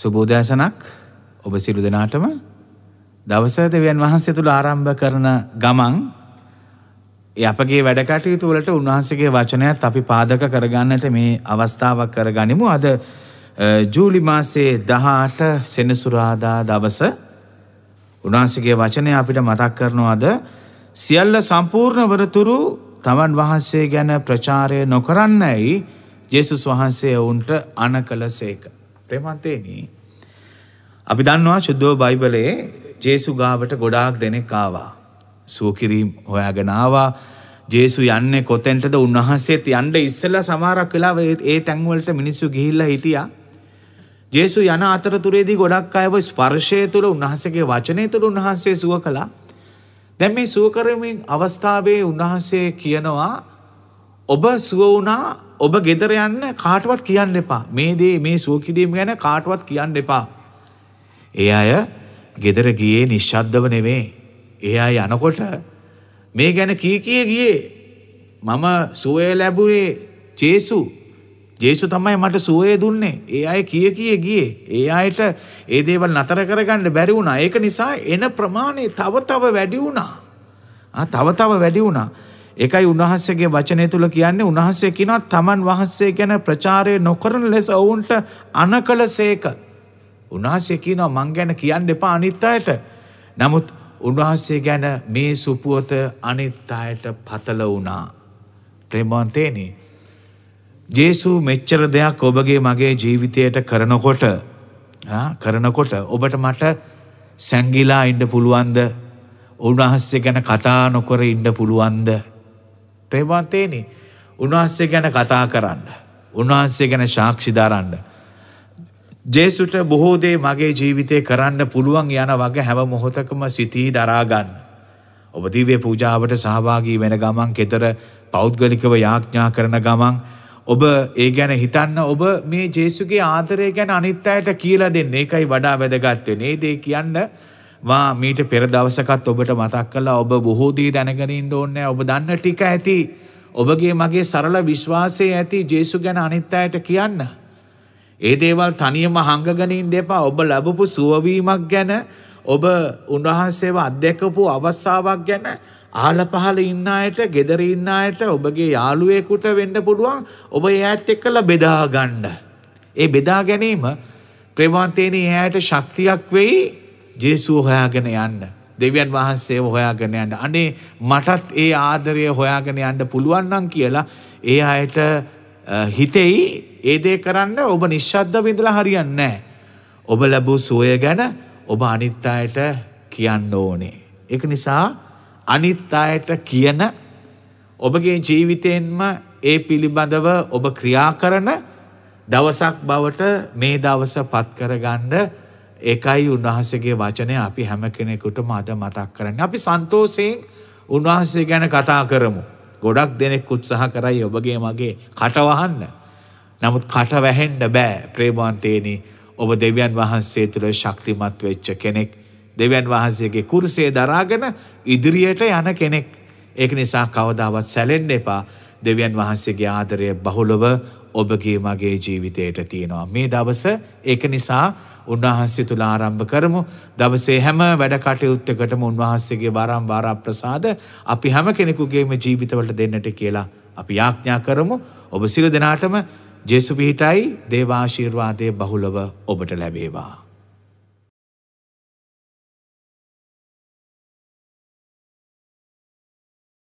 සුබෝධෑසනක් ඔබ සිරු දෙනාටම දවස දෙවියන් වහන්සේ තුළ ආරම්භ කරන ගමන් අපගේ වැඩකටයුතු වලට උන්වහන්සේගේ වචනයත් අපි පාදක කරගන්නට මේ අවස්ථාවක් කරගනිමු අද ජූලි මාසේ දහට සෙනසුරාදා දවස උන්වහන්සේගේ වචනය අපිට මතක් කරනවාද සියල්ල සම්පූර්ණවරතුරු තමන් වහන්සේ ගැන ප්‍රචාරය නොකරන්නයි ජෙසුස් වහන්සේ ඔවුන්ට අන කළ සේක. ප්‍රේමන්තේනි අපි දන්නවා ශුද්ධෝ බයිබලයේ ජේසු ගාවට ගොඩාක් දෙනෙක් ආවා. සුවකිරීම් හොයාගෙන ආවා. ජේසු යන්නේ කොතෙන්ටද උන්වහන්සේත් යන්න ඉස්සෙල්ලා සමහරක් වෙලාව ඒ තැන්වලට මිනිස්සු ගිහිල්ලා හිටියා. ජේසු යන අතරතුරේදී ගොඩක් අයව ස්පර්ශය තුළ උන්වහන්සේගේ වචනය තුළ උන්වහන්සේ සුව කළා. දැන් මේ සුව කරමින් අවස්ථාවේ උන්වහන්සේ කියනවා ඔබ සුව වුණා ඔබ ගෙදර යන්න කාටවත් කියන්න එපා. මේ දේ මේ සුවකිරීම ගැන කාටවත් කියන්න එපා. ඒ අය ගෙදර ගියේ නිශ්ශබ්දව නෙවේ. ඒ අය යනකොට මේ ගැන කී කිය ගියේ. මම සුවය ලැබුවේ ජේසු. ජේසු තමයි මට සුවය දුන්නේ. ඒ අය කිය කිය ගියේ. ඒ අයට ඒ දේවල් නතර කරගන්න බැරි වුණා. ඒක නිසා එන ප්‍රමාණය තව තව වැඩි වුණා. ආ තව තව වැඩි වුණා. එකයි උන්වහන්සේගේ වචනය තුළ කියන්නේ උන්වහන්සේ කියනවා තමන් වහන්සේ ගැන ප්‍රචාරය නොකරන ලෙස ඔවුන්ට අනකල සේක. උන්වහන්සේ කියනවා මං ගැන කියන්න එපා අනිත් අයට. නමුත් උන්වහන්සේ ගැන මේ සුපුවත අනිත් අයට පතල වුණා. ප්‍රේමවන්තේනි. ජේසු මෙච්චර දෙයක් ඔබගේ මගේ ජීවිතයට කරනකොට කරනකොට ඔබට මට සැංගිලා ඉන්න පුළුවන්ද උන්වහන්සේ ගැන කතා නොකර ඉන්න පුළුවන්ද ප්‍රේමවන්තේනි උන්වහන්සේ ගැන කතා කරන්න. උන්වහන්සේ ගැන සාක්ෂි දරන්න. ජේසුට බොහෝ දේ මගේ ජීවිතේ කරන්න පුළුවන් යන වගේ හැම මොහොතකම සිතී දරා ගන්න. ඔබ දිව්‍ය පූජාවට සහභාගී වෙන ගමන් කෙතර පෞද්ගලිකව යාඥා කරන ගමන් ඔබ ඒ ගැන හිතන්න ඔබ මේ ජේසුගේ ආදරය ගැන අනිත් අයට කියලා දෙන්න. ඒකයි වඩා වැදගත් වෙන්නේ. ඒ දේ කියන්න මා මීට පෙර දවසකත් ඔබට මතක් කළා ඔබ බොහෝ දේ දැනගෙන ඉන්න ඕනේ ඔබ දන්න ටික ඇති ඔබගේ මගේ සරල විශ්වාසය ඇති ජේසු ගැන අනිත් අයට කියන්න. ඒ දේවල් තනියම හංගගෙන ඉන්න එපා ඔබ ලැබපු සුවවීමක් ගැන ඔබ උන්වහන්සේව අධ්‍යක්ෂපු අවස්ථාවක් ගැන ආල පහල ඉන්න අයට gedare ඉන්න අයට ඔබගේ යාළුවෙකුට වෙන්න පුළුවන් ඔබ එයාත් එක්කලා බෙදා ගන්න. ඒ බෙදා ගැනීම ප්‍රේමාන්තේනේ එයාට ශක්තියක් වෙයි ජේසුව හොයාගෙන යන්න. දෙවියන් වහන්සේව හොයාගෙන යන්න. අනේ මටත් ඒ ආදරය හොයාගෙන යන්න පුළුවන් නම් කියලා ඒ අයට හිතෙයි ඒ දේ කරන්න ඔබ නිශ්ශබ්දව ඉඳලා හරියන්නේ නැහැ. ඔබ ලැබූ සුවය ගැන ඔබ අනිත් අයට කියන්න ඕනේ. ඒක නිසා අනිත් අයට කියන ඔබගේ ජීවිතයෙන්ම ඒ පිළිබඳව ඔබ ක්‍රියා කරන දවසක් බවට මේ දවස පත් කරගන්න ඒකයි උන්වහන්සේගේ වචනය අපි හැම කෙනෙකුටම අද මතක් කරන්න. අපි සන්තෝසයෙන් උන්වහන්සේ ගැන කතා කරමු. ගොඩක් දෙනෙක් උත්සාහ කරයි ඔබගේ මගේ කටවහන්න. නමුත් කට වැහෙන්ඩ බෑ ප්‍රේමාන්තේනි ඔබ දෙවියන් වහන්සේ තුළ ශක්තිමත් වෙච්ච කෙනෙක්. දෙවන් වහන්සේගේ කුරුසේ දරාගෙන ඉදිරියට යන කෙනෙක්. ඒක නිසා කවදාවත් සැලෙන්න එපා දෙවියන් වහන්සේගේ ආදරය බහුලව ඔබගේ මගේ ජීවිතයට තියෙනවා. මේ දවස ඒක නිසා උන්වහන්සේ තුළ ආරම්භ කරමු දවසේ හැම වැඩ කටයුත්තකටම උන්වහන්සේගේ වරම් වාරා ප්‍රසාද අපි හැම කෙනෙකුගේම ජීවිතවලට දෙන්නට කියලා අපි යාඥා කරමු ඔබ සිරු දෙනාටම ජෙසු පිහිටයි දේවාශීර්වාදය බහුලව ඔබට ලැබේවා.